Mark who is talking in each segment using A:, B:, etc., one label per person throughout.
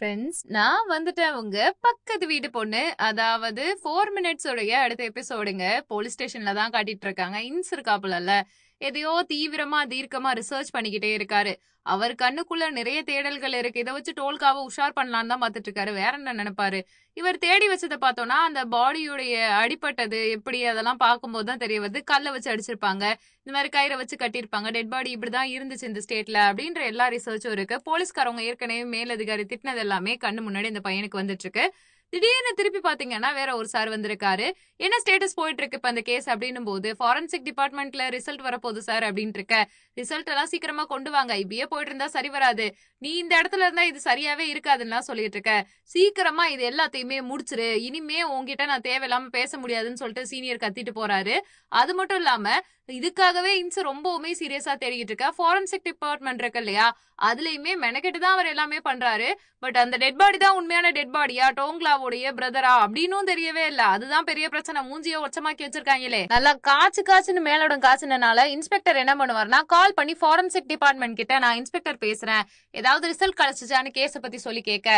A: friends நான் வந்துட்டேன் உங்க பக்கத்து வீட்டு பொண்ணு அதாவது ஃபோர் மினிட்ஸோடைய அடுத்த எபிசோடுங்க போலீஸ் ஸ்டேஷன்ல தான் காட்டிட்டு இருக்காங்க இன்ஸ் இருக்காப்புல எதையோ தீவிரமா தீர்க்கமா ரிசர்ச் பண்ணிக்கிட்டே இருக்காரு அவர் கண்ணுக்குள்ள நிறைய தேடல்கள் இருக்கு இதை வச்சு டோல்காவை உஷார் பண்ணலாம் தான் பார்த்துட்டு இருக்காரு வேற என்ன நினைப்பாரு இவர் தேடி வச்சதை பார்த்தோம்னா அந்த பாடியுடைய அடிப்பட்டது எப்படி அதெல்லாம் பார்க்கும்போது தான் தெரிய வருது கல்லை வச்சு அடிச்சிருப்பாங்க இந்த மாதிரி கயிறை வச்சு கட்டியிருப்பாங்க டெட் பாடி இப்படிதான் இருந்துச்சு இந்த ஸ்டேட்ல அப்படின்ற எல்லா ரிசர்ச்சும் இருக்கு போலீஸ்காரவங்க ஏற்கனவே மேலதிகாரி திட்டினது எல்லாமே கண்ணு முன்னாடி இந்த பையனுக்கு வந்துட்டு இருக்கு திடீர்னு திருப்பி பாத்தீங்கன்னா வேற ஒரு சார் வந்திருக்காரு என்ன ஸ்டேட்டஸ் போயிட்டு இருக்கு இப்ப அந்த கேஸ் அப்படின்னும் போது ஃபாரன்சிக் டிபார்ட்மெண்ட்ல ரிசல்ட் வரப்போகுது சார் அப்படின்ட்டு இருக்க ரிசல்ட் எல்லாம் சீக்கிரமா கொண்டு வாங்க இப்படியே போயிட்டு இருந்தா சரி வராது நீ இந்த இடத்துல இருந்தா இது சரியாவே இருக்காதுன்னா சொல்லிட்டு இருக்க சீக்கிரமா இது எல்லாத்தையுமே முடிச்சிரு இனிமே உங்ககிட்ட நான் தேவையில்லாம பேச முடியாதுன்னு சொல்லிட்டு சீனியர் கத்திட்டு போறாரு அது மட்டும் இல்லாம இதுக்காகவே இன்ஸ் ரொம்பவுமே சீரியஸா தேடிக்கிட்டு இருக்கா ஃபாரன்சிக் டிபார்ட்மெண்ட் இருக்கு இல்லையா அதுலயுமே மெனக்கெட்டு தான் அவர் எல்லாமே பண்றாரு பட் அந்த டெட் பாடி தான் உண்மையான டெட் பாடியா டோங்லாவுடைய பிரதரா அப்படின்னும் தெரியவே இல்ல அதுதான் பெரிய பிரச்சனை மூஞ்சிய உச்சமாக்கி வச்சிருக்காங்களே நல்லா காய்ச்சி காய்ச்சுன்னு மேலோடும் காய்ச்சினால இன்ஸ்பெக்டர் என்ன பண்ணுவார்னா கால் பண்ணி ஃபாரன்சிக் டிபார்ட்மெண்ட் கிட்ட நான் இன்ஸ்பெக்டர் பேசுறேன் ஏதாவது ரிசல்ட் கிடைச்சிச்சான்னு கேஸ பத்தி சொல்லி கேட்க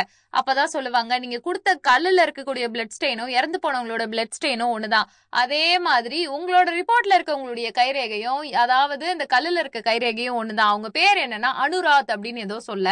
A: அப்பதான் சொல்லுவாங்க நீங்க கொடுத்த கல்லுல இருக்கக்கூடிய பிளட் ஸ்டெயினும் இறந்து போனவங்களோட பிளட் ஸ்டெயினும் ஒண்ணுதான் அதே மாதிரி உங்களோட ரிப்போர்ட்ல இருக்கவங்களுடைய கைரேகையும் அதாவது இந்த கல்லுல இருக்க கைரேகையும் ஒண்ணுதான் அவங்க பேர் என்னன்னா அனுராத் அப்படின்னு ஏதோ சொல்ல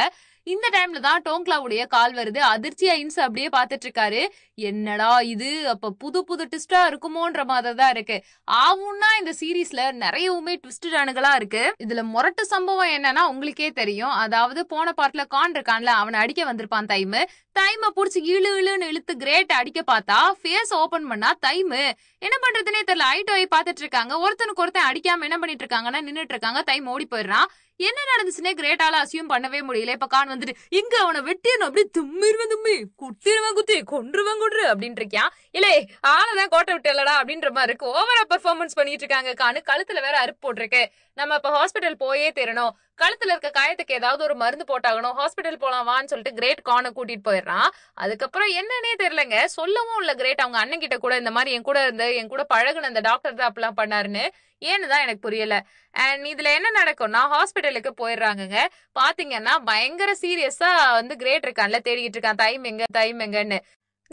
A: இந்த டைம்ல தான் டோங்க்லாவுடைய கால் வருது அதிர்ச்சியா இன்ஸ் அப்படியே பாத்துட்டு இருக்காரு என்னடா இது அப்ப புது புது ட்விஸ்டா இருக்குமோன்ற மாதிரி தான் இருக்கு ஆவும்னா இந்த சீரீஸ்ல நிறையவுமே ட்விஸ்ட் அணுகளா இருக்கு இதுல முரட்டு சம்பவம் என்னன்னா உங்களுக்கே தெரியும் அதாவது போன பார்ட்ல கான் இருக்கான்ல அவனை அடிக்க வந்திருப்பான் தைமு தைம புடிச்சு இழு இழுன்னு இழுத்து கிரேட் அடிக்க பார்த்தா ஃபேஸ் ஓபன் பண்ணா தைமு என்ன பண்றதுன்னே தெரியல ஐட்டோயை பாத்துட்டு இருக்காங்க ஒருத்தனுக்கு ஒருத்தன் அடிக்காம என்ன பண்ணிட்டு இருக்காங்கன்னா நின்றுட்டு இருக்காங்க தைம் ஓடி போயிடுறான் என்ன நடந்துச்சுன்னே கிரேட்டால அசியும் பண்ணவே முடியல இப்ப கான் வந்துட்டு இங்க அவனை வெட்டியணும் அப்படி தும்மிருவன் தும்மி குத்திருவன் குத்தி கொன்றுவன் கொன்று அப்படின்னு இருக்கியான் இல்ல ஆளதான் கோட்டை விட்டு இல்லடா அப்படின்ற மாதிரி இருக்கு ஓவரா பெர்ஃபார்மன்ஸ் பண்ணிட்டு இருக்காங்க கானு கழுத்துல வேற அறுப்பு போட்டிருக்கு நம்ம இப்ப ஹாஸ்பிட்டல் போயே தெரணும் கழுத்துல இருக்க காயத்துக்கு ஏதாவது ஒரு மருந்து போட்டாகணும் ஹாஸ்பிட்டல் வான்னு சொல்லிட்டு கிரேட் கானை கூட்டிட்டு போயிடுறான் அதுக்கப்புறம் என்னன்னே தெரியலங்க சொல்லவும் இல்ல கிரேட் அவங்க அண்ணன் கிட்ட கூட இந்த மாதிரி என் கூட இருந்து என் கூட பழகுன அந்த டாக்டர் தான் அப்படிலாம் பண்ணாருன்னு ஏன்னு தான் எனக்கு புரியல அண்ட் இதுல என்ன நடக்கும்னா ஹாஸ்பிட்டலுக்கு போயிடுறாங்கங்க பாத்தீங்கன்னா பயங்கர சீரியஸா வந்து கிரேட் இருக்கான்ல தேடிக்கிட்டு இருக்கான் தைம் எங்க தைம் எங்கன்னு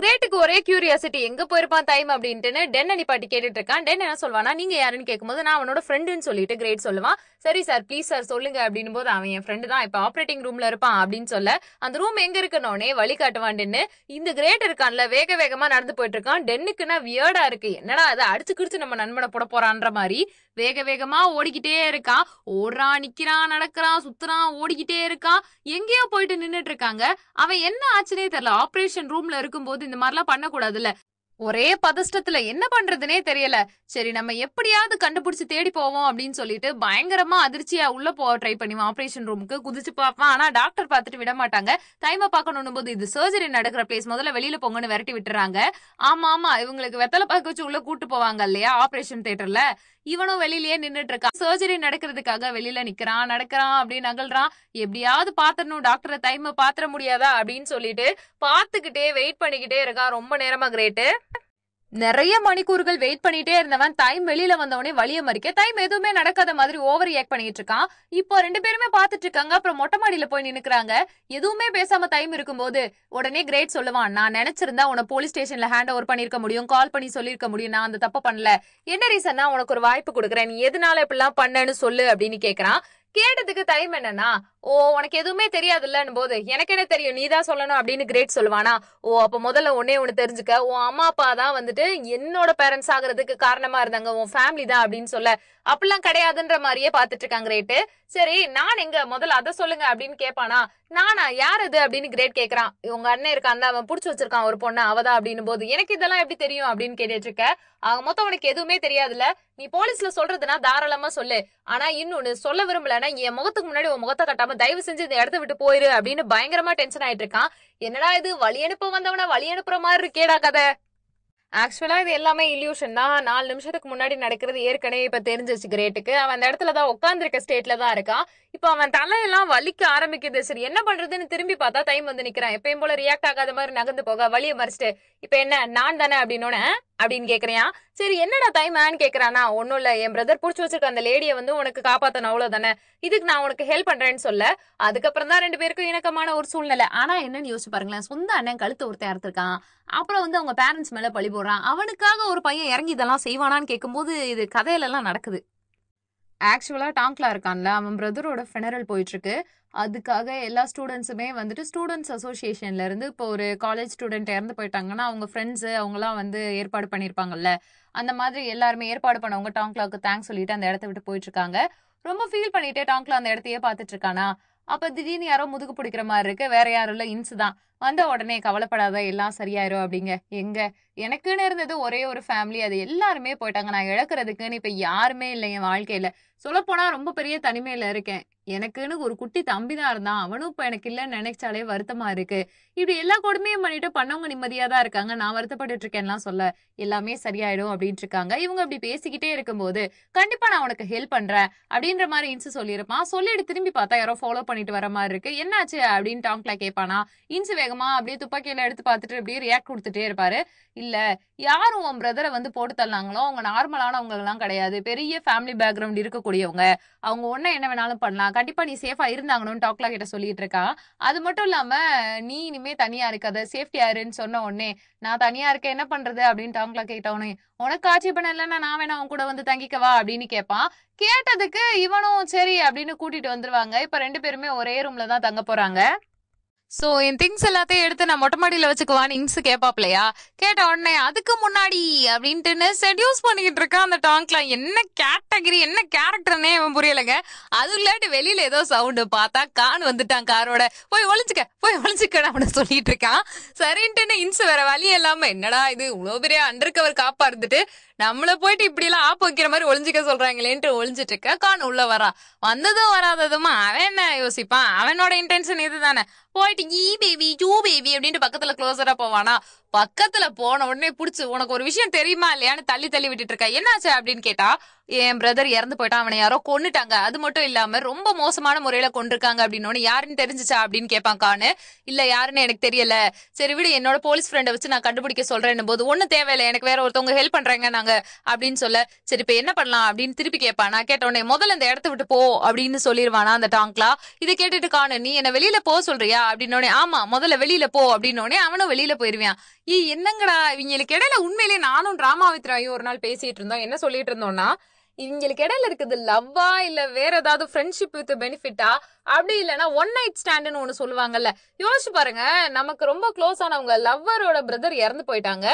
A: கிரேட்டுக்கு ஒரே கியூரியாசிட்டி எங்க போயிருப்பான் டைம் அப்படின்ட்டு டென் அடிப்பாட்டி கேட்டுட்டு இருக்கான் டென் என்ன சொல்வானா நீங்க யாருன்னு கேட்கும்போது நான் அவனோட ஃப்ரெண்டுன்னு சொல்லிட்டு கிரேட் சொல்லுவான் சரி சார் ப்ளீஸ் சார் சொல்லுங்க அப்படின் போது அவன் என் ஃப்ரெண்டு தான் இப்ப ஆப்ரேட்டிங் ரூம்ல இருப்பான் அப்படின்னு சொல்ல அந்த ரூம் எங்க இருக்கணும்னே வழி காட்டுவான்டுன்னு இந்த கிரேட் இருக்கான்ல வேக வேகமா நடந்து போயிட்டு இருக்கான் டென்னுக்குன்னா வியர்டா இருக்கு என்னடா அதை அடிச்சு கிடிச்சு நம்ம நண்பனை போட போறான்ற மாதிரி வேக வேகமா ஓடிக்கிட்டே இருக்கான் ஓடுறான் நிக்கிறான் நடக்கிறான் சுத்துறான் ஓடிக்கிட்டே இருக்கான் எங்கேயோ போயிட்டு நின்றுட்டு இருக்காங்க அவன் என்ன ஆச்சுன்னே தெரியல ஆப்ரேஷன் ரூம்ல இருக்கும்போது இந்த மாதிரிலாம் பண்ணக்கூடாதுல்ல ஒரே பதஷ்டத்துல என்ன பண்றதுனே தெரியல சரி நம்ம எப்படியாவது கண்டுபிடிச்சு தேடி போவோம் அப்படின்னு சொல்லிட்டு பயங்கரமா அதிர்ச்சியா உள்ள போக ட்ரை பண்ணுவேன் ஆபரேஷன் ரூமுக்கு குதிச்சு பார்ப்பான் ஆனா டாக்டர் பார்த்துட்டு விட மாட்டாங்க டைமை பார்க்கணும் போது இது சர்ஜரி நடக்கிற பிளேஸ் முதல்ல வெளியில போங்கன்னு விரட்டி விட்டுறாங்க ஆமா ஆமா இவங்களுக்கு வெத்தலை பார்க்க வச்சு உள்ள கூட்டு போவாங்க இல்லையா ஆபரேஷன் தேட்டர்ல இவனும் வெளியிலயே நின்றுட்டு இருக்கான் சர்ஜரி நடக்கிறதுக்காக வெளியில நிக்கிறான் நடக்கிறான் அப்படின்னு நகல்றான் எப்படியாவது பாத்திரணும் டாக்டரை டைம் பாத்திர முடியாதா அப்படின்னு சொல்லிட்டு பாத்துக்கிட்டே வெயிட் பண்ணிக்கிட்டே இருக்கான் ரொம்ப நேரமா கிரேட்டு நிறைய மணிக்கூறுகள் வெயிட் பண்ணிட்டே இருந்தவன் டைம் வெளியில வந்தவனே வழிய மறிக்க டைம் எதுவுமே நடக்காத மாதிரி ஓவர் ரியாக்ட் பண்ணிட்டு இருக்கான் இப்போ ரெண்டு பேருமே பாத்துட்டு இருக்காங்க அப்புறம் மொட்டை மாடியில போய் நின்னுக்குறாங்க எதுவுமே பேசாம டைம் இருக்கும்போது உடனே கிரேட் சொல்லுவான் நான் நினைச்சிருந்தா உன போலீஸ் ஸ்டேஷன்ல ஹேண்ட் ஓவர் பண்ணிருக்க முடியும் கால் பண்ணி சொல்லிருக்க முடியும் நான் அந்த தப்ப பண்ணல என்ன ரீசன்னா உனக்கு ஒரு வாய்ப்பு கொடுக்குறேன் நீ எதனால இப்படிலாம் பண்ணனு சொல்லு அப்படின்னு கேக்குறான் கேட்டதுக்கு டைம் என்னன்னா ஓ உனக்கு எதுவுமே தெரியாதுல்லன்னு போது எனக்கு என்ன தெரியும் நீ தான் சொல்லணும் அப்படின்னு கிரேட் சொல்லுவானா ஓ அப்ப முதல்ல ஒன்னே ஒன்று தெரிஞ்சுக்க உன் அம்மா அப்பா தான் வந்துட்டு என்னோட பேரண்ட்ஸ் ஆகுறதுக்கு காரணமா இருந்தாங்க உன் ஃபேமிலி தான் அப்படின்னு சொல்ல அப்படிலாம் கிடையாதுன்ற மாதிரியே பாத்துட்டு இருக்காங்க கிரேட்டு சரி நான் எங்க முதல்ல அதை சொல்லுங்க அப்படின்னு கேட்பானா நானா யார் அது அப்படின்னு கிரேட் கேட்கறான் உங்க அண்ணன் இருக்கான் அவன் புடிச்சு வச்சிருக்கான் ஒரு பொண்ணு அவதான் அப்படின்னு போது எனக்கு இதெல்லாம் எப்படி தெரியும் அப்படின்னு கேட்டுட்டு இருக்க அவங்க மொத்தம் உனக்கு எதுவுமே தெரியாதுல்ல நீ போலீஸ்ல சொல்றதுன்னா தாராளமா சொல்லு ஆனா இன்னொன்னு சொல்ல விரும்பலன்னா என் முகத்துக்கு முன்னாடி உன் முகத்தை கட்டாம தயவு செஞ்சு இந்த இடத்த விட்டு போயிரு அப்படின்னு பயங்கரமா டென்ஷன் ஆயிட்டு இருக்கான் என்னடா இது வழி அனுப்ப வந்தவன வழி அனுப்புற மாதிரி இருக்கேடா கதை ஆக்சுவலாக இது எல்லாமே இல்யூஷன் தான் நாலு நிமிஷத்துக்கு முன்னாடி நடக்கிறது ஏற்கனவே இப்போ தெரிஞ்சிச்சு கிரேட்டுக்கு அவன் அந்த இடத்துல தான் உட்காந்துருக்க ஸ்டேட்டில் தான் இருக்கான் இப்போ அவன் தலையெல்லாம் வலிக்க ஆரம்பிக்குது சரி என்ன பண்ணுறதுன்னு திரும்பி பார்த்தா டைம் வந்து நிற்கிறான் எப்பயும் போல ரியாக்ட் ஆகாத மாதிரி நகர்ந்து போக வழியை மறைச்சிட்டு இப்போ என்ன நான் தானே அப்படின்னு அப்படின்னு கேக்குறியா சரி என்னடா தைமான்னு கேக்குறானா ஒன்னும் இல்ல என் பிரதர் புடிச்சு வச்சிருக்க அந்த லேடிய வந்து உனக்கு காப்பாத்தணும் அவ்வளவுதானே இதுக்கு நான் உனக்கு ஹெல்ப் பண்றேன்னு சொல்ல அதுக்கப்புறம் தான் ரெண்டு பேருக்கும் இணக்கமான ஒரு சூழ்நிலை ஆனா என்னன்னு யோசிச்சு பாருங்களேன் சொந்த அண்ணன் கழுத்து ஒருத்தன் அறுத்திருக்கான் அப்புறம் வந்து அவங்க பேரண்ட்ஸ் மேல பழி போடுறான் அவனுக்காக ஒரு பையன் இறங்கி இதெல்லாம் செய்வானான்னு கேட்கும்போது இது கதையில எல்லாம் நடக்குது ஆக்சுவலாக டாங்க்ல இருக்கான்ல அவன் பிரதரோட ஃபெனரல் போயிட்டுருக்கு அதுக்காக எல்லா ஸ்டூடெண்ட்ஸுமே வந்துட்டு ஸ்டூடெண்ட்ஸ் அசோசியேஷன்லேருந்து இப்போ ஒரு காலேஜ் ஸ்டூடெண்ட் இறந்து போயிட்டாங்கன்னா அவங்க ஃப்ரெண்ட்ஸு அவங்களாம் வந்து ஏற்பாடு பண்ணியிருப்பாங்கல்ல அந்த மாதிரி எல்லாருமே ஏற்பாடு பண்ணவங்க டாங்க்லாவுக்கு தேங்க்ஸ் சொல்லிட்டு அந்த இடத்த விட்டு போயிட்டுருக்காங்க ரொம்ப ஃபீல் பண்ணிட்டே டாங்க்ல அந்த இடத்தையே பார்த்துட்டு இருக்கானா அப்போ திடீர்னு யாரோ முதுகு பிடிக்கிற மாதிரி இருக்கு வேற யாரும் இல்லை இன்ஸ் தான் வந்த உடனே கவலைப்படாத எல்லாம் சரியாயிரும் அப்படிங்க எங்க எனக்குன்னு இருந்தது ஒரே ஒரு ஃபேமிலி அது எல்லாருமே போயிட்டாங்க நான் இழக்கிறதுக்குன்னு இப்ப யாருமே இல்லை என் வாழ்க்கையில சொல்லப்போனா ரொம்ப பெரிய தனிமையில இருக்கேன் எனக்குன்னு ஒரு குட்டி தம்பி தான் இருந்தான் அவனும் இப்ப எனக்கு இல்லைன்னு நினைச்சாலே வருத்தமா இருக்கு இப்படி எல்லா கொடுமையும் பண்ணிட்டு பண்ணவங்க நிம்மதியா தான் இருக்காங்க நான் வருத்தப்பட்டு இருக்கேன்லாம் சொல்ல எல்லாமே சரியாயிடும் அப்படின்ட்டு இருக்காங்க இவங்க அப்படி பேசிக்கிட்டே இருக்கும்போது கண்டிப்பா நான் உனக்கு ஹெல்ப் பண்றேன் அப்படின்ற மாதிரி இன்சு சொல்லியிருப்பான் சொல்லிட்டு திரும்பி பார்த்தா யாரோ ஃபாலோ பண்ணிட்டு வர மாதிரி இருக்கு என்னாச்சு அப்படின்னு டாங்க்ல கேட்பானா இன்சு வேகமா அப்படியே துப்பாக்கியில எடுத்து பார்த்துட்டு அப்படியே ரியாக்ட் கொடுத்துட்டே இருப்பாரு இல்ல யாரும் உன் பிரதரை வந்து போட்டு தள்ளாங்களோ அவங்க நார்மலானவங்க எல்லாம் கிடையாது பெரிய ஃபேமிலி பேக்ரவுண்ட் இருக்கக்கூடியவங்க அவங்க ஒன்னும் என்ன வேணாலும் பண்ணலாம் கண்டிப்பா நீ சேஃபா இருந்தாங்கன்னு டாக்லா கிட்ட சொல்லிட்டு இருக்கா அது மட்டும் இல்லாம நீ இனிமே தனியா இருக்காத சேஃப்டி ஆயிருன்னு சொன்ன உடனே நான் தனியா இருக்கேன் என்ன பண்றது அப்படின்னு டாக்லா கேட்டவனே உனக்கு ஆட்சி பண்ண இல்லைன்னா நான் வேணா அவன் கூட வந்து தங்கிக்கவா அப்படின்னு கேட்பான் கேட்டதுக்கு இவனும் சரி அப்படின்னு கூட்டிட்டு வந்துருவாங்க இப்ப ரெண்டு பேருமே ஒரே ரூம்ல தான் தங்க போறாங்க சோ என் திங்ஸ் எல்லாத்தையும் எடுத்து நான் மொட்டை மாடியில வச்சுக்குவான்னு இன்ஸ் கேப்பாப்லையா கேட்ட உடனே அதுக்கு முன்னாடி அப்படின்ட்டு செடியூஸ் பண்ணிக்கிட்டு இருக்கான் அந்த டாங்க்ல என்ன கேட்டகரி என்ன கேரக்டர்னே அவன் புரியலைங்க அது இல்லாட்டி வெளியில ஏதோ சவுண்டு பார்த்தா கான் வந்துட்டான் காரோட போய் ஒளிஞ்சுக்க போய் ஒளிஞ்சுக்க அப்படின்னு சொல்லிட்டு இருக்கான் சரின்ட்டுன்னு இன்ஸ் வேற வழி இல்லாம என்னடா இது இவ்வளவு பெரிய அண்டர் கவர் காப்பா இருந்துட்டு நம்மள போயிட்டு இப்படி எல்லாம் ஆப்பு வைக்கிற மாதிரி ஒளிஞ்சிக்க சொல்றாங்களேன்ட்டு ஒளிஞ்சிட்டு இருக்க கான் உள்ள வரா வந்ததும் வராததுமா அவன் என்ன யோசிப்பான் அவனோட இன்டென்ஷன் இதுதானே போயிட்டு ஈ பேபி ஜூ பேபி அப்படின்ட்டு பக்கத்துல க்ளோஸரா போவானா பக்கத்துல போன உடனே புடிச்சு உனக்கு ஒரு விஷயம் தெரியுமா இல்லையான்னு தள்ளி தள்ளி விட்டுட்டு இருக்க என்னாச்சு அப்படின்னு கேட்டா என் பிரதர் இறந்து போயிட்டான் அவனை யாரோ கொண்டுட்டாங்க அது மட்டும் இல்லாம ரொம்ப மோசமான முறையில கொண்டிருக்காங்க அப்படின்னு யாருன்னு தெரிஞ்சிச்சா அப்படின்னு கானு இல்ல யாருன்னு எனக்கு தெரியல சரி விடு என்னோட போலீஸ் ஃப்ரெண்டை வச்சு நான் கண்டுபிடிக்க சொல்றேன் போது ஒன்னும் தேவையில்லை எனக்கு வேற ஒருத்தவங்க ஹெல்ப் பண்றாங்க நாங்க அப்படின்னு சொல்ல சரி இப்ப என்ன பண்ணலாம் அப்படின்னு திருப்பி கேட்பான் நான் கேட்ட உடனே முதல்ல இந்த இடத்த விட்டு போ அப்படின்னு சொல்லிருவானா அந்த டாங்க்லா இதை கேட்டுட்டு காணு நீ என்ன வெளியில போ சொல்றியா அப்படின்னு ஆமா முதல்ல வெளியில போ அப்படின்னு அவனும் வெளியில போயிருவான் என்னங்கடா இவங்களுக்கு இடையில உண்மையிலேயே நானும் ராமாவித்ராயும் ஒரு நாள் பேசிட்டு இருந்தோம் என்ன சொல்லிட்டு இருந்தோம்னா இவங்களுக்கு இடையில இருக்குது லவ்வா இல்ல வேற ஏதாவது ஃப்ரெண்ட்ஷிப் வித் பெனிஃபிட்டா அப்படி இல்லைன்னா ஒன் நைட் ஸ்டாண்டுன்னு ஒன்று சொல்லுவாங்கல்ல யோசிச்சு பாருங்க நமக்கு ரொம்ப க்ளோஸ் ஆனவங்க லவ்வரோட பிரதர் இறந்து போயிட்டாங்க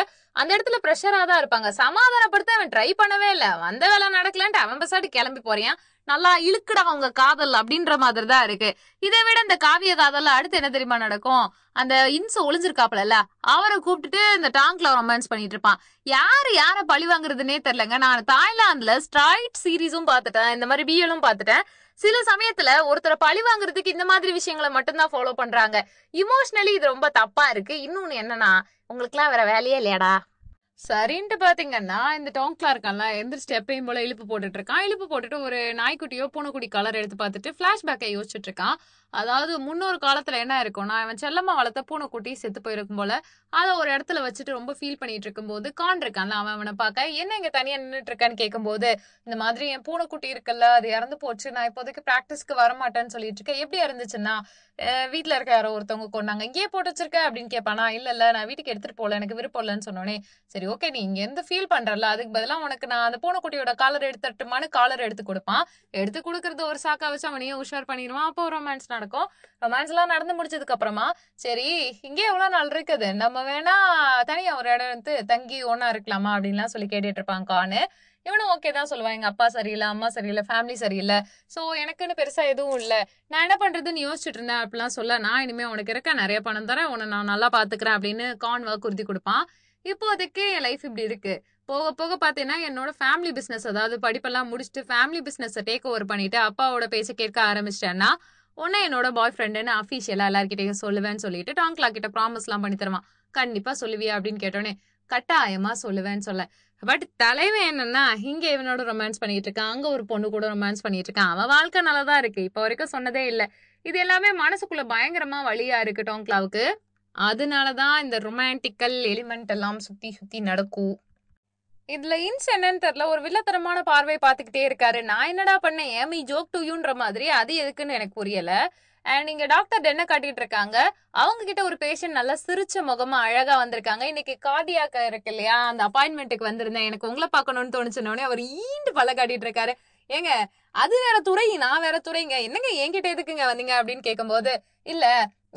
A: அந்த இடத்துல ப்ரெஷரா தான் இருப்பாங்க சமாதானப்படுத்த அவன் ட்ரை பண்ணவே இல்லை வந்த வேலை நடக்கலான்ட்டு அவன் பசாட்டு கிளம்பி போறியான் நல்லா இழுக்குடா அவங்க காதல் அப்படின்ற மாதிரி தான் இருக்கு இதை விட இந்த காவிய காதல் அடுத்து என்ன தெரியுமா நடக்கும் அந்த இன்சு ஒளிஞ்சிருக்காப்லல்ல அவரை கூப்பிட்டுட்டு இந்த டாங்க்ல ரொமான்ஸ் பண்ணிட்டு இருப்பான் யாரு யார பழி வாங்குறதுன்னே தெரியலங்க நான் தாய்லாந்துல ஸ்ட்ராய்ட் சீரீஸும் பாத்துட்டேன் இந்த மாதிரி பிஎலும் பாத்துட்டேன் சில சமயத்துல ஒருத்தரை பழி வாங்குறதுக்கு இந்த மாதிரி விஷயங்களை மட்டும்தான் ஃபாலோ பண்றாங்க இமோஷனலி இது ரொம்ப தப்பா இருக்கு இன்னொன்னு என்னன்னா எல்லாம் வேற வேலையே இல்லையாடா சரின்ட்டு பாத்தீங்கன்னா இந்த டோங்க்லா இருக்கான்ல எந்திரிச்சு எப்பயும் போல இழுப்பு போட்டுட்டு இருக்கான் இழுப்பு போட்டுட்டு ஒரு நாய்க்குட்டியோ பூனைக்குட்டி கலர் எடுத்து பார்த்துட்டு பிளாஷ்பேக்கை யோசிச்சுட்டு இருக்கான் அதாவது முன்னொரு காலத்துல என்ன இருக்கும்னா அவன் இவன் செல்லமா வளர்த்த பூனைக்குட்டி செத்து போயிருக்கும் போல அதை ஒரு இடத்துல வச்சுட்டு ரொம்ப ஃபீல் பண்ணிட்டு இருக்கும்போது கான் இருக்கான்ல அவன் அவனை பார்க்க என்ன இங்க தனியா நின்றுட்டு இருக்கான்னு கேட்கும்போது இந்த மாதிரி என் பூனைக்குட்டி இருக்குல்ல அது இறந்து போச்சு நான் இப்போதைக்கு பிராக்டிஸ்க்கு வரமாட்டேன்னு சொல்லிட்டு இருக்கேன் எப்படி இருந்துச்சுன்னா வீட்டுல இருக்க யாரோ ஒருத்தவங்க கொண்டாங்க இங்கேயே போட்டு வச்சிருக்க அப்படின்னு கேட்பானா இல்ல இல்ல நான் வீட்டுக்கு எடுத்துட்டு போல எனக்கு விருப்பம் இல்லைன்னு சொன்னோடனே சரி ஓகே நீ இங்க இருந்து ஃபீல் பண்றல அதுக்கு பதிலா உனக்கு நான் அந்த பூனைக்குட்டியோட காலர் எடுத்துட்டுமான்னு காலர் எடுத்து கொடுப்பான் எடுத்து கொடுக்கறது ஒரு சாக்கா வச்சு அவனையும் உஷார் பண்ணிடுவான் அப்போ ரொமான்ஸ் நட நடக்கும் ரொமான்ஸ் எல்லாம் நடந்து முடிச்சதுக்கு அப்புறமா சரி இங்கே எவ்வளவு நாள் இருக்குது நம்ம வேணா தனியா ஒரு இடம் எடுத்து தங்கி ஒன்னா இருக்கலாமா அப்படின்லாம் சொல்லி கேட்டுட்டு கானு இவனும் ஓகே தான் சொல்லுவான் எங்க அப்பா சரியில்லை அம்மா சரியில்லை ஃபேமிலி சரியில்லை ஸோ எனக்குன்னு பெருசா எதுவும் இல்லை நான் என்ன பண்றதுன்னு யோசிச்சுட்டு இருந்தேன் அப்படிலாம் சொல்ல நான் இனிமே உனக்கு இருக்க நிறைய பணம் தரேன் உன்னை நான் நல்லா பாத்துக்கிறேன் அப்படின்னு கான் ஒர்க் உறுதி கொடுப்பான் இப்போதைக்கு என் லைஃப் இப்படி இருக்கு போக போக பார்த்தீங்கன்னா என்னோட ஃபேமிலி பிஸ்னஸ் அதாவது படிப்பெல்லாம் முடிச்சுட்டு ஃபேமிலி பிஸ்னஸை டேக் ஓவர் பண்ணிட்டு அப்பாவோட பேச்சை கேட்க ஆரம்பிச்சிட்டேன்னா உன்னை என்னோட பாய் ஃப்ரெண்டுன்னு அஃபிஷியலாக எல்லாருக்கிட்டையும் சொல்லுவேன்னு சொல்லிட்டு டாங்க்லா கிட்ட ப்ராமிஸ்லாம் பண்ணி தருவான் கண்டிப்பாக சொல்லுவியா அப்படின்னு கேட்டோன்னே கட்டாயமாக சொல்லுவேன்னு சொல்ல பட் தலைவன் என்னன்னா இங்க இவனோட ரொமான்ஸ் பண்ணிட்டு இருக்கான் அங்க ஒரு பொண்ணு கூட ரொமான்ஸ் பண்ணிட்டு இருக்கான் அவன் வாழ்க்கை நல்லதா இருக்கு இப்ப வரைக்கும் சொன்னதே இல்ல இது எல்லாமே மனசுக்குள்ள பயங்கரமா வழியா இருக்கு டோங்க்லாவுக்கு அதனாலதான் இந்த ரொமான்டிக்கல் எலிமெண்ட் எல்லாம் சுத்தி சுத்தி நடக்கும் இதுல இன்ஸ் என்னன்னு தெரியல ஒரு வில்லத்தனமான பார்வை பாத்துக்கிட்டே இருக்காரு நான் என்னடா பண்ணேன் ஏமி ஜோக் டு யூன்ற மாதிரி அது எதுக்குன்னு எனக்கு புரியல அண்ட் இங்க டாக்டர் என்ன காட்டிட்டு இருக்காங்க அவங்க கிட்ட ஒரு பேஷண்ட் நல்லா சிரிச்ச முகமா அழகா வந்திருக்காங்க இன்னைக்கு கார்டியாக்க இருக்கு இல்லையா அந்த அப்பாயின்மெண்ட்டுக்கு வந்திருந்தேன் எனக்கு உங்களை பாக்கணும்னு தோணுச்சுனோடனே அவர் ஈண்டு பல காட்டிட்டு இருக்காரு ஏங்க அது வேற துறை நான் வேற துறைங்க என்னங்க என்கிட்ட எதுக்குங்க வந்தீங்க அப்படின்னு கேட்கும்போது இல்ல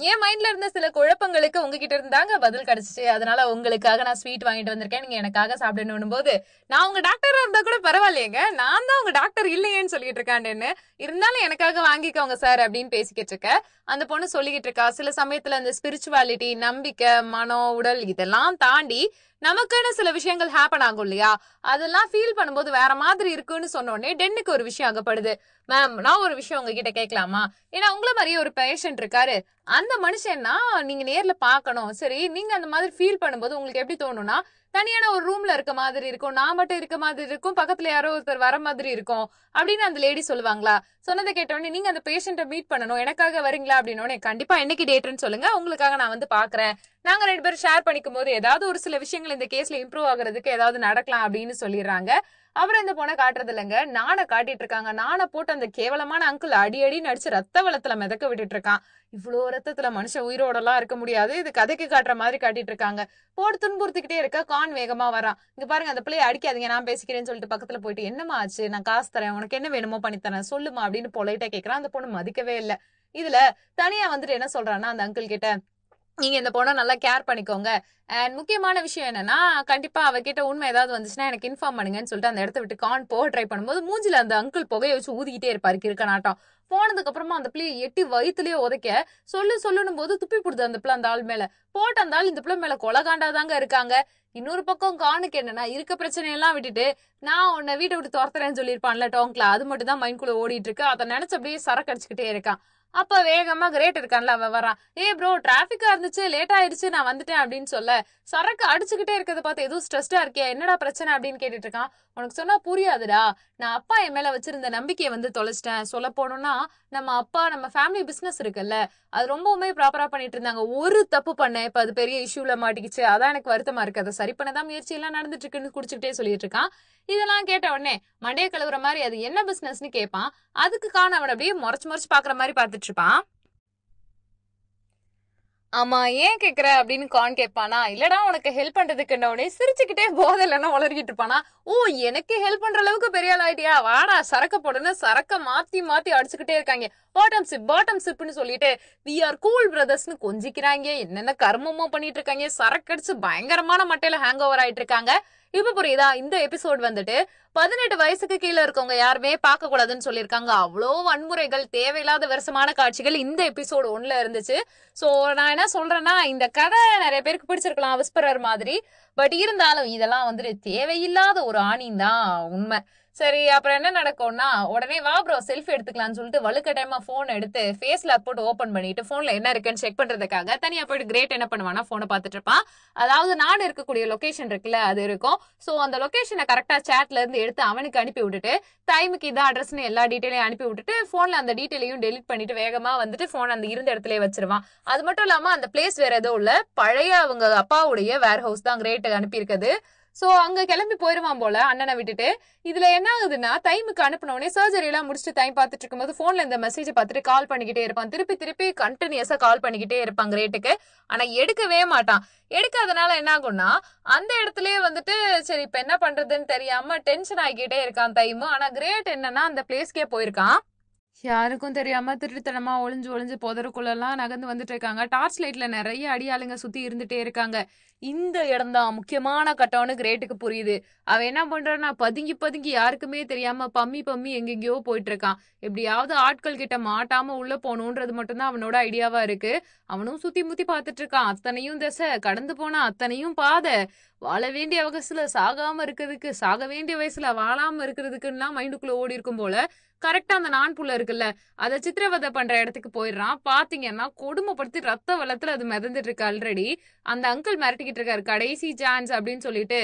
A: என் மைண்ட்ல இருந்த சில குழப்பங்களுக்கு உங்ககிட்ட இருந்தாங்க பதில் கிடைச்சிச்சு அதனால உங்களுக்காக நான் ஸ்வீட் வாங்கிட்டு வந்திருக்கேன் நீங்க எனக்காக சாப்பிடணும் போது நான் உங்க டாக்டரா இருந்தா கூட பரவாயில்லையேங்க நான் தான் உங்க டாக்டர் இல்லையேன்னு சொல்லிட்டு இருக்காண்டேன்னு இருந்தாலும் எனக்காக வாங்கிக்கோங்க சார் அப்படின்னு பேசிக்கிட்டு இருக்க அந்த பொண்ணு சொல்லிக்கிட்டு இருக்கா சில சமயத்துல அந்த ஸ்பிரிச்சுவாலிட்டி நம்பிக்கை மனம் உடல் இதெல்லாம் தாண்டி நமக்குன்னு சில விஷயங்கள் ஹேப்பன் ஆகும் இல்லையா அதெல்லாம் ஃபீல் பண்ணும்போது வேற மாதிரி இருக்குன்னு சொன்னோடனே டென்னுக்கு ஒரு விஷயம் அங்க தேவைப்படுது மேம் நான் ஒரு விஷயம் உங்ககிட்ட கேட்கலாமா ஏன்னா உங்கள மாதிரியே ஒரு பேஷண்ட் இருக்காரு அந்த மனுஷன்னா நீங்க நேர்ல பாக்கணும் சரி நீங்க அந்த மாதிரி ஃபீல் பண்ணும்போது உங்களுக்கு எப்படி தோணும்னா தனியான ஒரு ரூம்ல இருக்க மாதிரி இருக்கும் நான் மட்டும் இருக்க மாதிரி இருக்கும் பக்கத்துல யாரோ ஒருத்தர் வர மாதிரி இருக்கும் அப்படின்னு அந்த லேடி சொல்லுவாங்களா சொன்னதை கேட்டோடனே நீங்க அந்த பேஷண்ட்டை மீட் பண்ணணும் எனக்காக வரீங்களா அப்படின்னோடனே கண்டிப்பா என்னைக்கு டேட்னு சொல்லுங்க உங்களுக்காக நான் வந்து பாக்குறேன் நாங்க ரெண்டு பேரும் ஷேர் பண்ணிக்கும் போது ஏதாவது ஒரு சில விஷயங்கள் இந்த கேஸ்ல இம்ப்ரூவ் ஆகுறதுக்கு ஏதாவது நடக்கலாம் அப்படின்னு சொல்லிடுறாங்க அவர் இந்த பொண்ணை காட்டுறது இல்லைங்க நானை காட்டிட்டு இருக்காங்க நானை போட்டு அந்த கேவலமான அங்கிள் அடி அடி நடிச்சு ரத்த வளத்துல மிதக்க விட்டுட்டு இருக்கான் இவ்வளோ ரத்தத்துல மனுஷன் உயிரோடலாம் இருக்க முடியாது இது கதைக்கு காட்டுற மாதிரி காட்டிட்டு இருக்காங்க போட்டு துன்புறுத்திக்கிட்டே இருக்க கான் வேகமா வரான் இங்க பாருங்க அந்த பிள்ளைய அடிக்காதீங்க நான் பேசிக்கிறேன்னு சொல்லிட்டு பக்கத்துல போயிட்டு என்னமா ஆச்சு நான் காசு தரேன் உனக்கு என்ன வேணுமோ பண்ணித்தரேன் சொல்லுமா அப்படின்னு பொலைட்டா கேட்கறான் அந்த பொண்ணு மதிக்கவே இல்லை இதுல தனியா வந்துட்டு என்ன சொல்றான்னா அந்த அங்கிள் கிட்ட நீங்க இந்த பொண்ணை நல்லா கேர் பண்ணிக்கோங்க அண்ட் முக்கியமான விஷயம் என்னன்னா கண்டிப்பா அவகிட்ட உண்மை ஏதாவது வந்துச்சுன்னா எனக்கு இன்ஃபார்ம் பண்ணுங்கன்னு சொல்லிட்டு அந்த இடத்த விட்டு கான் போக ட்ரை பண்ணும்போது மூஞ்சில அந்த அங்கிள் புகையை வச்சு ஊதிக்கிட்டே இருப்பாரு இருக்க நாட்டம் போனதுக்கு அப்புறமா அந்த பிள்ளையை எட்டி வயிற்றுலயே உதைக்க சொல்லு சொல்லுனும் போது துப்பி போடுது அந்த பிள்ளை அந்த ஆள் மேல போட்ட அந்த ஆள் இந்த பிள்ளை மேல கொலகாண்டாதாங்க இருக்காங்க இன்னொரு பக்கம் கானுக்கு என்னன்னா இருக்க பிரச்சனையெல்லாம் விட்டுட்டு நான் உன்னை வீட்டை விட்டு துரத்துறேன்னு சொல்லியிருப்பான்ல டோங்க்ல அது மட்டும் தான் மைண்ட்குள்ள ஓடிட்டு இருக்கு அதை நினைச்சு அப்படியே சரக்கு இருக்கான் அப்ப வேகமா கிரேட் இருக்கான்ல அவன் வரான் ஏ ப்ரோ டிராபிக்கா இருந்துச்சு லேட் ஆயிடுச்சு நான் வந்துட்டேன் அப்படின்னு சொல்ல சரக்கு அடிச்சுக்கிட்டே இருக்கிறத பார்த்து எதுவும் ஸ்ட்ரெஸ்டா இருக்கியா என்னடா பிரச்சனை அப்படின்னு கேட்டுட்டு இருக்கான் உனக்கு சொன்னா புரியாதுடா நான் அப்பா என் மேல வச்சிருந்த நம்பிக்கையை வந்து தொலைச்சிட்டேன் சொல்ல போனோம்னா நம்ம அப்பா நம்ம ஃபேமிலி பிசினஸ் இருக்குல்ல அது ரொம்பவுமே ப்ராப்பரா பண்ணிட்டு இருந்தாங்க ஒரு தப்பு பண்ணேன் இப்ப அது பெரிய இஷ்யூல மாட்டிக்கிச்சு அதான் எனக்கு வருத்தமா இருக்கு அதை சரி பண்ணதான் முயற்சி எல்லாம் நடந்துட்டு இருக்குன்னு குடிச்சுக்கிட்டே சொல்லிட்டு இருக்கான் இதெல்லாம் கேட்ட உடனே மண்டைய கழுவுற மாதிரி அது என்ன பிசினஸ்ன்னு கேட்பான் அதுக்கு காண அவன் அப்படியே முறைச்சு முறைச்சு பாக்குற மாதிரி பாத்துட்டு இருப்பான் ஆமா ஏன் கேக்குற அப்படின்னு கான் கேட்பானா இல்லடா உனக்கு ஹெல்ப் பண்றதுக்கு உடனே சிரிச்சுக்கிட்டே போதில்லன்னா வளர்கிட்டு இருப்பானா ஓ எனக்கு ஹெல்ப் பண்ற அளவுக்கு பெரிய ஆள் ஆயிட்டியா வாடா சரக்க போடுன்னு சரக்க மாத்தி மாத்தி அடிச்சுக்கிட்டே இருக்காங்க பாட்டம் சிப் பாட்டம் சிப்னு சொல்லிட்டு வி ஆர் கூல் பிரதர்ஸ்னு கொஞ்சிக்கிறாங்க என்னென்ன கர்மமோ பண்ணிட்டு இருக்காங்க சரக்கடிச்சு பயங்கரமான மட்டையில ஹேங் ஓவர் ஆயிட்டு இருக்காங்க இப்ப புரியுதா இந்த எபிசோட் வந்துட்டு பதினெட்டு வயசுக்கு கீழே இருக்கவங்க யாருமே பார்க்க கூடாதுன்னு சொல்லியிருக்காங்க அவ்வளோ வன்முறைகள் தேவையில்லாத வருஷமான காட்சிகள் இந்த எபிசோடு ஒன்ல இருந்துச்சு ஸோ நான் என்ன சொல்றேன்னா இந்த கதை நிறைய பேருக்கு பிடிச்சிருக்கலாம் விஸ்பரர் மாதிரி பட் இருந்தாலும் இதெல்லாம் வந்துட்டு தேவையில்லாத ஒரு ஆணின் தான் உண்மை சரி அப்புறம் என்ன நடக்கும்னா உடனே வா ப்ரோ செல்ஃபி எடுத்துக்கலாம்னு சொல்லிட்டு டைமாக போன் எடுத்து ஃபேஸ்ல போட்டு ஓப்பன் பண்ணிட்டு போன்ல என்ன இருக்குன்னு செக் பண்றதுக்காக தனியா போயிட்டு கிரேட் என்ன பண்ணுவானா போனை பார்த்துட்டு இருப்பான் அதாவது நான் இருக்கக்கூடிய லொகேஷன் இருக்குல்ல அது இருக்கும் ஸோ அந்த லொகேஷனை கரெக்டா சேட்ல இருந்து எடுத்து அவனுக்கு அனுப்பி விட்டுட்டு டைமுக்கு இதான் அட்ரஸ்னு எல்லா டீட்டெயிலையும் அனுப்பி விட்டுட்டு போன்ல அந்த டீட்டெயிலையும் டெலிட் பண்ணிட்டு வேகமா வந்துட்டு போன் அந்த இருந்த இடத்துல வச்சிருவான் அது மட்டும் இல்லாம அந்த பிளேஸ் வேற எதுவும் இல்ல பழைய அவங்க அப்பாவுடைய வேர் ஹவுஸ் தான் கிரேட் அனுப்பியிருக்குது சோ அங்க கிளம்பி போயிருவான் போல அண்ணனை விட்டுட்டு இதுல என்ன ஆகுதுன்னா டைமுக்கு அனுப்பினோடனே சர்ஜரி எல்லாம் முடிச்சுட்டு டைம் பார்த்துட்டு இருக்கும்போது போன்ல இந்த மெசேஜ் பார்த்துட்டு கால் பண்ணிக்கிட்டே இருப்பான் திருப்பி திருப்பி கண்டினியூஸா கால் பண்ணிக்கிட்டே இருப்பான் கிரேட்டுக்கு ஆனா எடுக்கவே மாட்டான் எடுக்காதனால என்ன ஆகும்னா அந்த இடத்துலயே வந்துட்டு சரி இப்ப என்ன பண்றதுன்னு தெரியாம டென்ஷன் ஆகிக்கிட்டே இருக்கான் டைம் ஆனா கிரேட் என்னன்னா அந்த பிளேஸ்க்கே போயிருக்கான் யாருக்கும் தெரியாம திருட்டுத்தனமா ஒளிஞ்சு ஒளிஞ்சு எல்லாம் நகர்ந்து வந்துட்டு இருக்காங்க டார்ச் லைட்ல நிறைய அடியாளுங்க சுத்தி இருந்துட்டே இருக்காங்க இந்த இடம் தான் முக்கியமான கட்டம்னு கிரேட்டுக்கு புரியுது அவன் என்ன பண்றான்னா பதுங்கி பதுங்கி யாருக்குமே தெரியாம பம்மி பம்மி எங்கெங்கயோ போயிட்டு இருக்கான் எப்படியாவது ஆட்கள் கிட்ட மாட்டாம உள்ள போகணுன்றது மட்டும்தான் அவனோட ஐடியாவா இருக்கு அவனும் சுத்தி முத்தி பாத்துட்டு இருக்கான் அத்தனையும் தசை கடந்து போனா அத்தனையும் பாதை வாழ வேண்டிய வகசுல சாகாம இருக்கிறதுக்கு சாக வேண்டிய வயசுல வாழாம இருக்கிறதுக்குன்னா மைண்டுக்குள்ள ஓடி இருக்கும் போல கரெக்டா அந்த நான் புள்ள இருக்குல்ல அதை சித்திரவதை பண்ற இடத்துக்கு போயிடுறான் பாத்தீங்கன்னா கொடுமைப்படுத்தி ரத்த வளத்துல அது மிதந்துட்டு இருக்கு ஆல்ரெடி அந்த அங்கிள் மிரட்டி மிரட்டிக்கிட்டு இருக்காரு கடைசி சான்ஸ் அப்படின்னு சொல்லிட்டு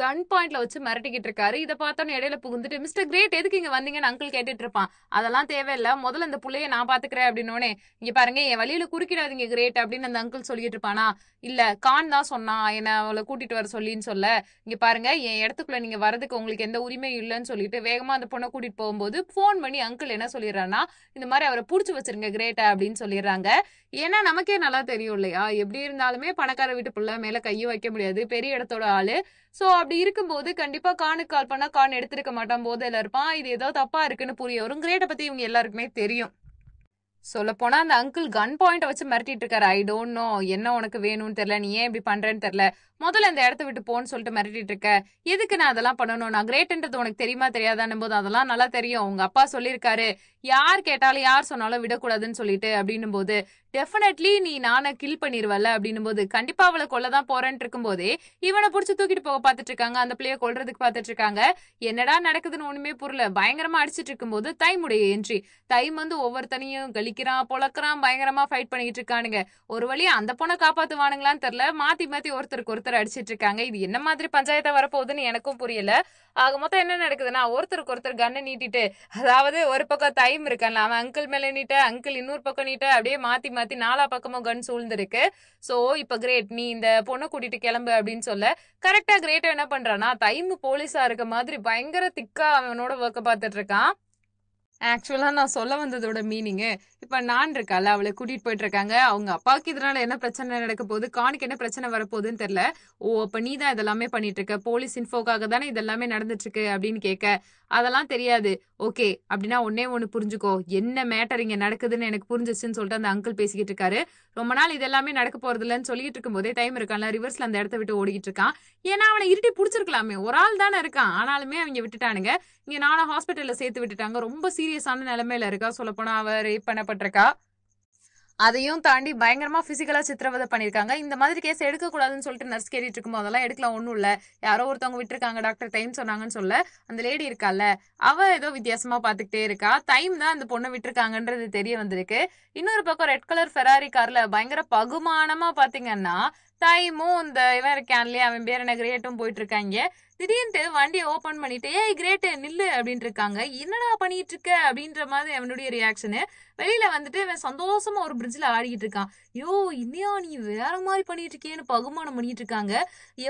A: கன் பாயிண்ட்ல வச்சு மிரட்டிக்கிட்டு இருக்காரு இதை பார்த்தோன்னு இடையில புகுந்துட்டு மிஸ்டர் கிரேட் எதுக்கு இங்க வந்தீங்கன்னு அங்கிள் கேட்டுட்டு இருப்பான் அதெல்லாம் தேவையில்ல முதல்ல இந்த புள்ளைய நான் பாத்துக்கிறேன் அப்படின்னோடனே இங்க பாருங்க என் வழியில குறுக்கிடாதீங்க கிரேட் அப்படின்னு அந்த அங்கிள் சொல்லிட்டு இருப்பானா இல்ல கான் தான் சொன்னான் என்ன அவளை கூட்டிட்டு வர சொல்லின்னு சொல்ல இங்க பாருங்க என் இடத்துக்குள்ள நீங்க வரதுக்கு உங்களுக்கு எந்த உரிமையும் இல்லைன்னு சொல்லிட்டு வேகமா அந்த பொண்ணை கூட்டிட்டு போகும்போது போன் பண்ணி அங்கிள் என்ன சொல்லிடுறான்னா இந்த மாதிரி அவரை புடிச்சு வச்சிருங்க கிரேட்டா அப்படின்னு சொல்லிடுறாங்க ஏன்னா நமக்கே நல்லா தெரியும் இல்லையா எப்படி இருந்தாலுமே பணக்கார வீட்டு பிள்ளை மேல கையும் வைக்க முடியாது பெரிய இடத்தோட ஆளு சோ அப்படி இருக்கும்போது கண்டிப்பா கானுக்கு கால் பண்ணா கான் எடுத்திருக்க மாட்டான் எல்லாம் இருப்பான் இது ஏதோ தப்பா இருக்குன்னு புரிய வரும் கிரேட்டை பத்தி இவங்க எல்லாருக்குமே தெரியும் சொல்ல போனா அந்த அங்கிள் கன் பாயிண்ட் வச்சு மிரட்டிட்டு இருக்காரு ஐ டோன்ட் நோ என்ன உனக்கு வேணும்னு தெரியல நீ ஏன் இப்படி பண்றேன்னு தெரியல முதல்ல இந்த இடத்த விட்டு போன்னு சொல்லிட்டு மிரட்டிட்டு இருக்க எதுக்கு நான் அதெல்லாம் பண்ணணும் நான் கிரேட்ன்றது உனக்கு தெரியுமா தெரியாதான்னும் போது அதெல்லாம் நல்லா தெரியும் உங்க அப்பா சொல்லியிருக்காரு யார் கேட்டாலும் யார் சொன்னாலும் விடக்கூடாதுன்னு சொல்லிட்டு அப்படின்னும் போது டெஃபினெட்லி நீ நானே கில் பண்ணிருவல அப்படின்னும் போது கண்டிப்பா அவளை கொல்லதான் போறேன் இருக்கும் போதே இவனை புடிச்சு தூக்கிட்டு போக பாத்துட்டு இருக்காங்க அந்த பிள்ளைய கொள்றதுக்கு பாத்துட்டு இருக்காங்க என்னடா நடக்குதுன்னு ஒண்ணுமே புரியல பயங்கரமா அடிச்சிட்டு போது தைமுடைய என்ட்ரி தைம் வந்து ஒவ்வொருத்தனையும் கழிக்கிறான் பொழக்கிறான் பயங்கரமா ஃபைட் பண்ணிட்டு இருக்கானுங்க ஒரு வழி அந்த பொண்ணை காப்பாத்துவானுங்களான்னு தெரியல மாத்தி மாத்தி ஒருத்தருக்கு ஒருத்தர் ஒருத்தர் அடிச்சிட்டு இருக்காங்க இது என்ன மாதிரி பஞ்சாயத்தா வரப்போகுதுன்னு எனக்கும் புரியல ஆக மொத்தம் என்ன நடக்குதுன்னா ஒருத்தருக்கு ஒருத்தர் கண்ணை நீட்டிட்டு அதாவது ஒரு பக்கம் தைம் இருக்கல அவன் அங்கிள் மேல நீட்ட அங்கிள் இன்னொரு பக்கம் நீட்ட அப்படியே மாத்தி மாத்தி நாலா பக்கமும் கன் சூழ்ந்திருக்கு சோ இப்ப கிரேட் நீ இந்த பொண்ணை கூட்டிட்டு கிளம்பு அப்படின்னு சொல்ல கரெக்டா கிரேட் என்ன பண்றானா தைம் போலீஸா இருக்க மாதிரி பயங்கர திக்கா அவனோட ஒர்க்க பாத்துட்டு இருக்கான் ஆக்சுவலாக நான் சொல்ல வந்ததோட மீனிங்கு இப்ப நான் இருக்கால அவளை கூட்டிட்டு போயிட்டு இருக்காங்க அவங்க அப்பாவுக்கு இதனால என்ன பிரச்சனை நடக்க போகுது கானுக்கு என்ன பிரச்சனை வரப்போகுதுன்னு தெரியல ஓ அப்ப நீ தான் இதெல்லாமே பண்ணிட்டு இருக்க போலீஸ் இன்ஃபோக்காக தானே இதெல்லாமே நடந்துட்டு இருக்கு அப்படின்னு கேட்க அதெல்லாம் தெரியாது ஓகே அப்படின்னா ஒன்னே ஒன்னு புரிஞ்சுக்கோ என்ன மேட்டர் இங்க நடக்குதுன்னு எனக்கு புரிஞ்சிச்சுன்னு சொல்லிட்டு அந்த அங்கிள் பேசிக்கிட்டு இருக்காரு ரொம்ப நாள் இது எல்லாமே நடக்க போறது இல்லைன்னு சொல்லிட்டு இருக்கும் போதே டைம் இருக்கான்ல ரிவர்ஸ்ல அந்த இடத்த விட்டு ஓடிக்கிட்டு இருக்கான் ஏன்னா அவளை இருட்டி பிடிச்சிருக்கலாமே ஒரு ஆள் தானே இருக்கான் ஆனாலுமே அவங்க விட்டுட்டானுங்க இங்க நானும் ஹாஸ்பிட்டல்ல சேர்த்து விட்டுட்டாங்க ரொம்ப சீரியஸான நிலைமையில இருக்கா போனா அவர் ரேப் பண்ண சித்திரவதைப்பட்டிருக்கா அதையும் தாண்டி பயங்கரமா பிசிக்கலா சித்திரவதை பண்ணிருக்காங்க இந்த மாதிரி கேஸ் எடுக்க கூடாதுன்னு சொல்லிட்டு நர்ஸ் கேட்டுட்டு இருக்கும் அதெல்லாம் எடுக்கலாம் ஒண்ணும் இல்ல யாரோ ஒருத்தவங்க விட்டுருக்காங்க டாக்டர் டைம் சொன்னாங்கன்னு சொல்ல அந்த லேடி இருக்கால அவ ஏதோ வித்தியாசமா பாத்துக்கிட்டே இருக்கா டைம் தான் அந்த பொண்ணை விட்டுருக்காங்கன்றது தெரிய வந்திருக்கு இன்னொரு பக்கம் ரெட் கலர் ஃபெராரி கார்ல பயங்கர பகுமானமா பாத்தீங்கன்னா டைமும் இந்த இவன் இருக்கான்லயே அவன் பேர் என்ன போயிட்டு இருக்காங்க திடீர்னு வண்டியை ஓபன் பண்ணிட்டு ஏய் கிரேட்டு நில்லு அப்படின்ட்டு இருக்காங்க என்னடா பண்ணிட்டு இருக்க அப்படின்ற மாதிரி அவனுடைய ரியாக்ஷனு வெளியில வந்துட்டு இவன் சந்தோஷமா ஒரு பிரிட்ஜ்ல ஆடிக்கிட்டு இருக்கான் யோ இன்னையா நீ வேற மாதிரி பண்ணிட்டு இருக்கியேன்னு பகுமானம் பண்ணிட்டு இருக்காங்க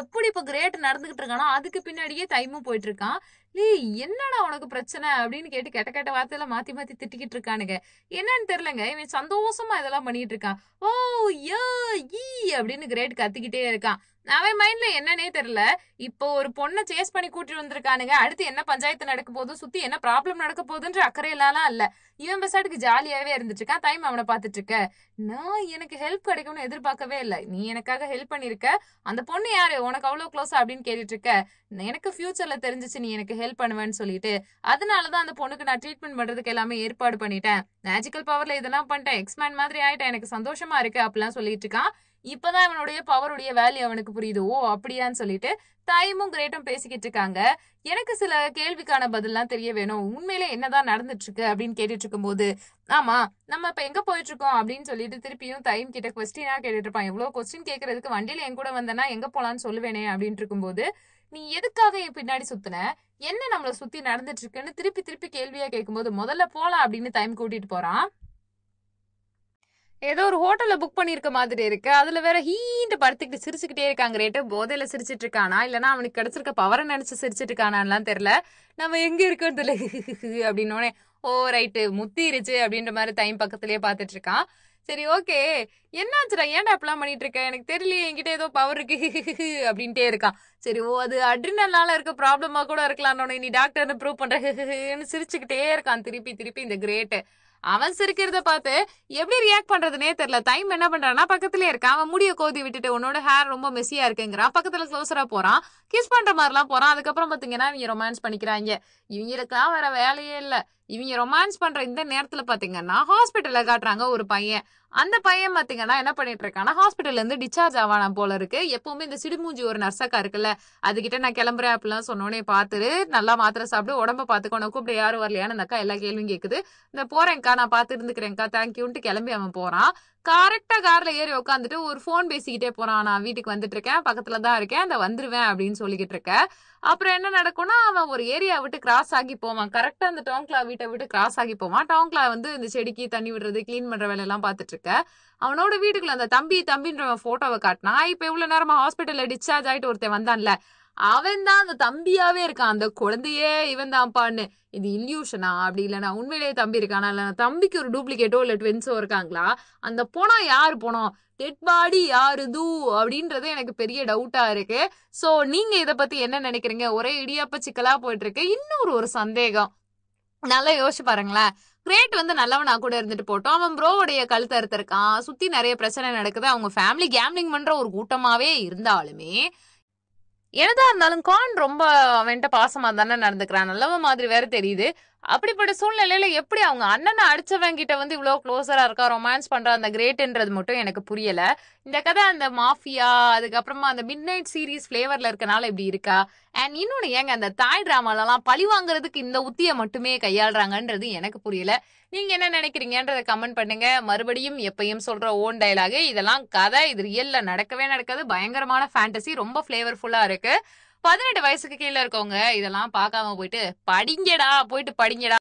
A: எப்படி இப்ப கிரேட் நடந்துகிட்டு இருக்கானா அதுக்கு பின்னாடியே தைமும் போயிட்டு இருக்கான் நீ என்னடா உனக்கு பிரச்சனை அப்படின்னு கேட்டு கெட்ட கெட்ட வார்த்தையில மாத்தி மாத்தி திட்டிக்கிட்டு இருக்கானுங்க என்னன்னு தெரியலங்க இவன் சந்தோஷமா இதெல்லாம் பண்ணிட்டு இருக்கான் ஓ ஏ ஈ அப்படின்னு கிரேட் கத்திக்கிட்டே இருக்கான் அவன் மைண்ட்ல என்னன்னே தெரியல இப்போ ஒரு பொண்ணை சேஸ் பண்ணி கூட்டிட்டு வந்திருக்கானுங்க அடுத்து என்ன பஞ்சாயத்து நடக்க போதும் சுத்தி என்ன ப்ராப்ளம் நடக்க போகுதுன்ற அக்கறை இல்லாலாம் இல்ல இவன் பசாட்டுக்கு ஜாலியாவே இருந்துட்டு இருக்கான் டைம் அவனை பாத்துட்டு இருக்க நான் எனக்கு ஹெல்ப் கிடைக்கும்னு எதிர்பார்க்கவே இல்ல நீ எனக்காக ஹெல்ப் பண்ணிருக்க அந்த பொண்ணு யாரு உனக்கு அவ்வளவு க்ளோஸ் அப்படின்னு கேட்டுட்டு இருக்க எனக்கு ஃபியூச்சர்ல தெரிஞ்சிச்சு நீ எனக்கு ஹெல்ப் பண்ணுவேன்னு சொல்லிட்டு அதனாலதான் அந்த பொண்ணுக்கு நான் ட்ரீட்மெண்ட் பண்றதுக்கு எல்லாமே ஏற்பாடு பண்ணிட்டேன் மேஜிக்கல் பவர்ல இதெல்லாம் பண்ணிட்டேன் எக்ஸ்மேன் மாதிரி ஆயிட்டேன் எனக்கு சந்தோஷமா இருக்கு அப்படிலாம் சொல்லிட்டு இருக்கான் இப்பதான் இவனுடைய பவருடைய வேல்யூ அவனுக்கு புரியுது ஓ அப்படியான்னு சொல்லிட்டு தாயமும் கிரேட்டும் பேசிக்கிட்டு இருக்காங்க எனக்கு சில கேள்விக்கான பதில்லாம் தெரிய வேணும் உண்மையிலே என்னதான் நடந்துட்டு இருக்கு அப்படின்னு கேட்டுட்டு இருக்கும்போது ஆமா நம்ம இப்ப எங்க போயிட்டு இருக்கோம் அப்படின்னு சொல்லிட்டு திருப்பியும் தயம் கிட்ட கொஸ்டினா கேட்டுட்டு இருப்பான் எவ்வளவு கொஸ்டின் கேட்கறதுக்கு வண்டியில என் கூட வந்தனா எங்க போலான்னு சொல்லுவேனே அப்படின்ட்டு இருக்கும்போது நீ எதுக்காக என் பின்னாடி சுத்தின என்ன நம்மளை சுத்தி நடந்துட்டு இருக்குன்னு திருப்பி திருப்பி கேள்வியா கேட்கும்போது முதல்ல போலாம் அப்படின்னு டைம் கூட்டிட்டு போறான் ஏதோ ஒரு ஹோட்டல்ல புக் பண்ணிருக்க மாதிரி இருக்கு அதுல வேற ஹீண்டு படுத்துக்கிட்டு சிரிச்சுக்கிட்டே இருக்காங்க ரேட்டு போதையில சிரிச்சிட்டு இருக்கானா இல்லனா அவனுக்கு கிடைச்சிருக்க பவரை நினைச்சு சிரிச்சிட்டு இருக்கானான்லாம் தெரியல நம்ம எங்க தெரியல அப்படின்னோடனே ஓ ரைட்டு முத்திருச்சு அப்படின்ற மாதிரி டைம் பக்கத்துலயே பாத்துட்டு இருக்கான் சரி ஓகே என்னாச்சுடா ஏன்டா அப்படிலாம் பண்ணிட்டு இருக்கேன் எனக்கு தெரியலையே என்கிட்ட ஏதோ பவர் இருக்கு அப்படின்ட்டே இருக்கான் சரி ஓ அது அட்ரினல்னால இருக்க ப்ராப்ளமா கூட இருக்கலாம்னு நீ டாக்டர்னு ப்ரூவ் பண்றன்னு சிரிச்சுக்கிட்டே இருக்கான் திருப்பி திருப்பி இந்த கிரேட்டு அவன் சிரிக்கிறத பார்த்து எப்படி ரியாக்ட் பண்றதுனே தெரியல டைம் என்ன பண்றான்னா பக்கத்துலயே இருக்கான் அவன் முடிய கோதி விட்டுட்டு உன்னோட ஹேர் ரொம்ப மெஸ்ஸியா இருக்குங்கிறான் பக்கத்துல க்ளோஸரா போறான் கிஸ் பண்ற மாதிரிலாம் போறான் அதுக்கப்புறம் பாத்தீங்கன்னா இவங்க ரொமான்ஸ் பண்ணிக்கிறாங்க இவங்களுக்குலாம் வேற வேலையே இல்லை இவங்க ரொமான்ஸ் பண்ற இந்த நேரத்துல பாத்தீங்கன்னா ஹாஸ்பிட்டல்ல காட்டுறாங்க ஒரு பையன் அந்த பையன் பாத்தீங்கன்னா என்ன பண்ணிட்டு இருக்கான்னா ஹாஸ்பிட்டல்ல இருந்து டிஸ்சார்ஜ் ஆவான போல இருக்கு எப்பவுமே இந்த சிடுமூஞ்சி ஒரு நர்சக்கா இருக்குல்ல அதுகிட்ட நான் கிளம்புறேன் அப்படிலாம் சொன்னோன்னே பாத்துரு நல்லா மாத்திரை சாப்பிடு உடம்ப பார்த்துக்கோன கூப்பிட யாரும் வரலையான்னு அக்கா எல்லா கேள்வியும் கேக்குது இந்த போறேன்க்கா நான் பாத்து இருந்துக்கிறேன்க்கா தேங்க்யூன்ட்டு கிளம்பி அவன் போறான் கரெக்டா கார்ல ஏறி உட்காந்துட்டு ஒரு போன் பேசிக்கிட்டே போறான் நான் வீட்டுக்கு வந்துட்டு இருக்கேன் பக்கத்துல தான் இருக்கேன் அந்த வந்துருவேன் அப்படின்னு சொல்லிக்கிட்டு இருக்க அப்புறம் என்ன நடக்கும்னா அவன் ஒரு ஏரியா விட்டு கிராஸ் ஆகி போவான் கரெக்டா அந்த டோங்க்லா வீட்டை விட்டு கிராஸ் ஆகி போவான் டோங்க்லா வந்து இந்த செடிக்கு தண்ணி விடுறது கிளீன் பண்ற எல்லாம் பாத்துட்டு இருக்க அவனோட வீட்டுக்குள்ள அந்த தம்பி தம்பின்ற போட்டோவை காட்டினா இப்ப இவ்வளவு நேரமா ஹாஸ்பிட்டல்ல டிஸ்சார்ஜ் ஆயிட்டு ஒருத்தன் வந்தான்ல அவன் தான் அந்த தம்பியாவே இருக்கான் அந்த குழந்தையே இவன் தான்ப்பான்னு இது இல்யூஷனா அப்படி இல்லைனா உண்மையிலேயே தம்பி இருக்கானா இல்லைனா தம்பிக்கு ஒரு டூப்ளிகேட்டோ இல்லை ட்வென்ஸோ இருக்காங்களா அந்த போனால் யார் போனோம் டெட் பாடி தூ அப்படின்றது எனக்கு பெரிய டவுட்டா இருக்கு ஸோ நீங்க இதை பத்தி என்ன நினைக்கிறீங்க ஒரே இடியாப்ப சிக்கலா போயிட்டு இருக்கு இன்னொரு ஒரு சந்தேகம் நல்லா யோசிச்சு பாருங்களேன் கிரேட் வந்து நல்லவனா கூட இருந்துட்டு போட்டோம் அவன் ப்ரோவுடைய கழுத்தை இருக்கான் சுத்தி நிறைய பிரச்சனை நடக்குது அவங்க ஃபேமிலி கேம்லிங் பண்ற ஒரு கூட்டமாவே இருந்தாலுமே என்னதான் இருந்தாலும் கான் ரொம்ப அவன்கிட்ட பாசமா தானே நடந்துக்கிறான் நல்லவ மாதிரி வேற தெரியுது அப்படிப்பட்ட சூழ்நிலையில எப்படி அவங்க அண்ணனை அடிச்சவங்க கிட்ட வந்து இவ்வளவு க்ளோஸரா இருக்கா ரொமான்ஸ் பண்ற அந்த கிரேட்ன்றது மட்டும் எனக்கு புரியல இந்த கதை அந்த மாஃபியா அதுக்கப்புறமா அந்த மிட் நைட் சீரீஸ் பிளேவர்ல இருக்கனால இப்படி இருக்கா அண்ட் இன்னொன்னு ஏங்க அந்த தாய் டிராமாலலாம் பழி வாங்குறதுக்கு இந்த உத்தியை மட்டுமே கையாளுறாங்கன்றது எனக்கு புரியல நீங்க என்ன நினைக்கிறீங்கன்றத கமெண்ட் பண்ணுங்க மறுபடியும் எப்பயும் சொல்ற ஓன் டைலாக இதெல்லாம் கதை இது ரியல்ல நடக்கவே நடக்காது பயங்கரமான ஃபேண்டசி ரொம்ப பிளேவர்ஃபுல்லா இருக்கு பதினெட்டு வயசுக்கு கீழே இருக்கவங்க இதெல்லாம் பார்க்காம போயிட்டு படிங்கடா போயிட்டு படிங்கடா